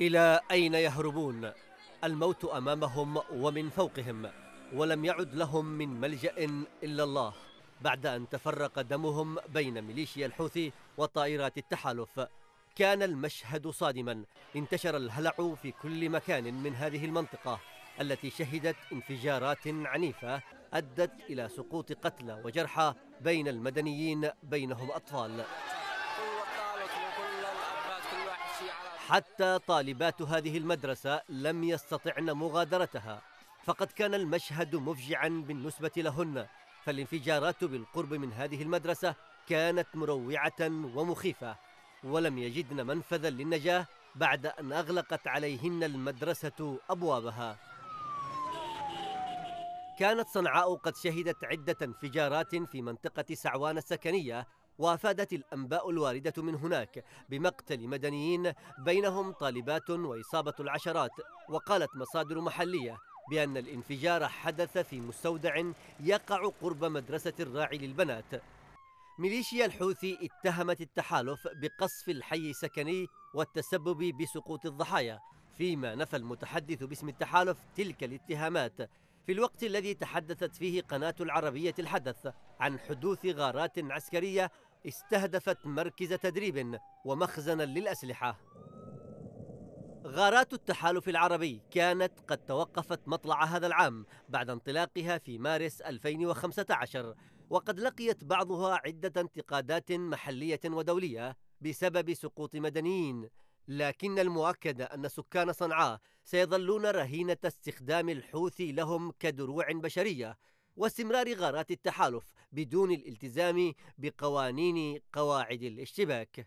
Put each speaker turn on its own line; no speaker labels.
إلى أين يهربون؟ الموت أمامهم ومن فوقهم ولم يعد لهم من ملجأ إلا الله بعد أن تفرق دمهم بين ميليشيا الحوثي وطائرات التحالف كان المشهد صادما انتشر الهلع في كل مكان من هذه المنطقة التي شهدت انفجارات عنيفة أدت إلى سقوط قتلى وجرحى بين المدنيين بينهم أطفال حتى طالبات هذه المدرسة لم يستطعن مغادرتها فقد كان المشهد مفجعا بالنسبة لهن فالانفجارات بالقرب من هذه المدرسة كانت مروعة ومخيفة ولم يجدن منفذا للنجاة بعد أن أغلقت عليهن المدرسة أبوابها كانت صنعاء قد شهدت عدة انفجارات في منطقة سعوان السكنية وافادت الانباء الوارده من هناك بمقتل مدنيين بينهم طالبات واصابه العشرات وقالت مصادر محليه بان الانفجار حدث في مستودع يقع قرب مدرسه الراعي للبنات ميليشيا الحوثي اتهمت التحالف بقصف الحي السكني والتسبب بسقوط الضحايا فيما نفى المتحدث باسم التحالف تلك الاتهامات في الوقت الذي تحدثت فيه قناة العربية الحدث عن حدوث غارات عسكرية استهدفت مركز تدريب ومخزنا للأسلحة غارات التحالف العربي كانت قد توقفت مطلع هذا العام بعد انطلاقها في مارس 2015 وقد لقيت بعضها عدة انتقادات محلية ودولية بسبب سقوط مدنيين لكن المؤكد أن سكان صنعاء سيظلون رهينة استخدام الحوثي لهم كدروع بشرية واستمرار غارات التحالف بدون الالتزام بقوانين قواعد الاشتباك